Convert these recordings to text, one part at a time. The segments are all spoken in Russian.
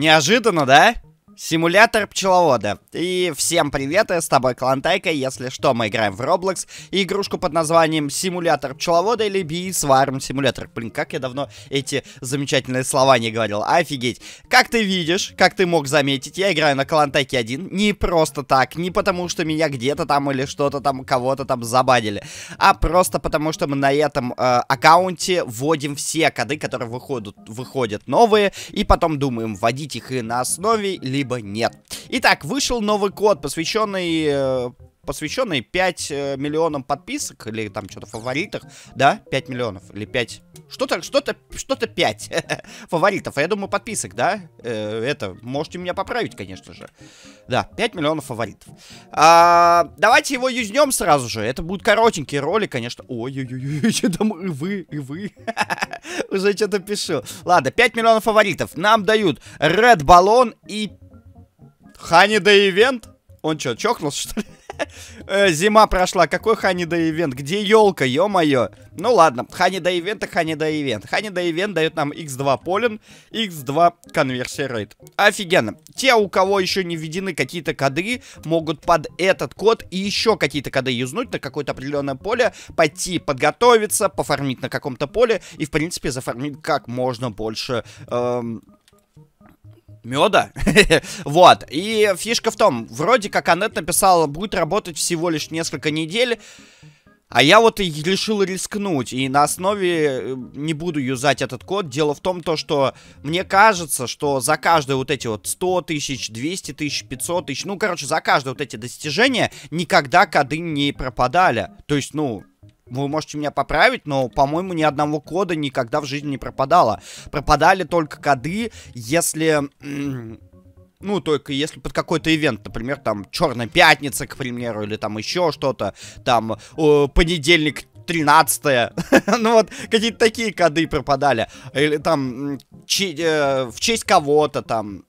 Неожиданно, да? Симулятор пчеловода. И всем привет, Я с тобой Клантайка, если что, мы играем в Roblox, игрушку под названием Симулятор пчеловода или Bees Farm Simulator. Блин, как я давно эти замечательные слова не говорил, офигеть. Как ты видишь, как ты мог заметить, я играю на Клантайке один, не просто так, не потому что меня где-то там или что-то там, кого-то там забадили, а просто потому что мы на этом э, аккаунте вводим все коды, которые выходят, выходят новые, и потом думаем, вводить их и на основе, либо либо нет. Итак, вышел новый код, посвященный... Э, посвященный 5 э, миллионам подписок, или там что-то фаворитах, да, 5 миллионов, или 5, что-то, что-то, что-то 5 фаворитов, А я думаю, подписок, да, э, это, можете меня поправить, конечно же, да, 5 миллионов фаворитов. А, давайте его юзнем сразу же, это будет коротенький ролик, конечно, ой-ой-ой, я там и вы, и вы, уже что-то пишу. Ладно, 5 миллионов фаворитов, нам дают Red Balloon и Ханида ивент? Он что, чокнулся, что ли? Э, зима прошла. Какой Ханида ивент? Где елка, ё-моё? Ну ладно, Ханида ивент и Ханида ивент. Ханида ивент дает нам x2 полен, x2 конверсия рейд. Офигенно. Те, у кого еще не введены какие-то кадры, могут под этот код и еще какие-то коды юзнуть на какое-то определенное поле, пойти подготовиться, пофармить на каком-то поле и, в принципе, зафармить как можно больше... Эм меда. вот. И фишка в том, вроде как Аннет написала, будет работать всего лишь несколько недель. А я вот и решил рискнуть, и на основе э, не буду юзать этот код. Дело в том, то, что мне кажется, что за каждые вот эти вот 100 тысяч, 200 тысяч, 500 тысяч, ну, короче, за каждые вот эти достижения никогда коды не пропадали. То есть, ну, вы можете меня поправить, но, по-моему, ни одного кода никогда в жизни не пропадало. Пропадали только коды, если... Ну, только если под какой-то ивент, например, там Черная пятница, к примеру, или там еще что-то, там понедельник 13 Ну вот, какие-то такие коды пропадали. Или там э, в честь кого-то там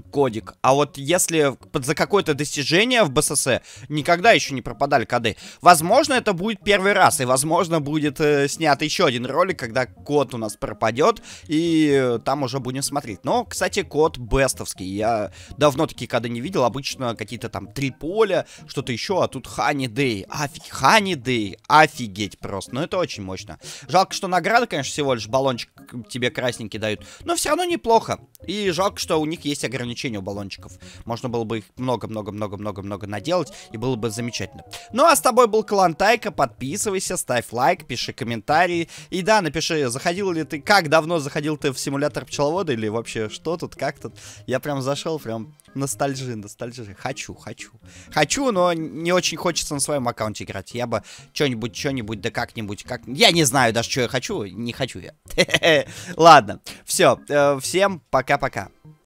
кодик. А вот если за какое-то достижение в БСС никогда еще не пропадали коды. Возможно, это будет первый раз, и возможно, будет э, снят еще один ролик, когда код у нас пропадет, и э, там уже будем смотреть. Но, кстати, код бестовский. Я давно такие коды не видел. Обычно какие-то там три поля, что-то еще, а тут Хани Дэй. Офи... Хани Дэй. Офигеть просто. Ну, это очень мощно. Жалко, что награда, конечно, всего лишь баллончик тебе красненький дают, но все равно неплохо. И жалко, что у них есть ограничения ограничений у баллончиков. Можно было бы их много-много-много-много-много наделать, и было бы замечательно. Ну, а с тобой был Клан Тайка. Подписывайся, ставь лайк, пиши комментарии. И да, напиши, заходил ли ты, как давно заходил ты в симулятор пчеловода, или вообще что тут, как тут. Я прям зашел, прям ностальжи, ностальжи. Хочу, хочу. Хочу, но не очень хочется на своем аккаунте играть. Я бы что-нибудь, что-нибудь, да как-нибудь, как... Я не знаю даже, что я хочу, не хочу я. Ладно, все, э, всем пока-пока.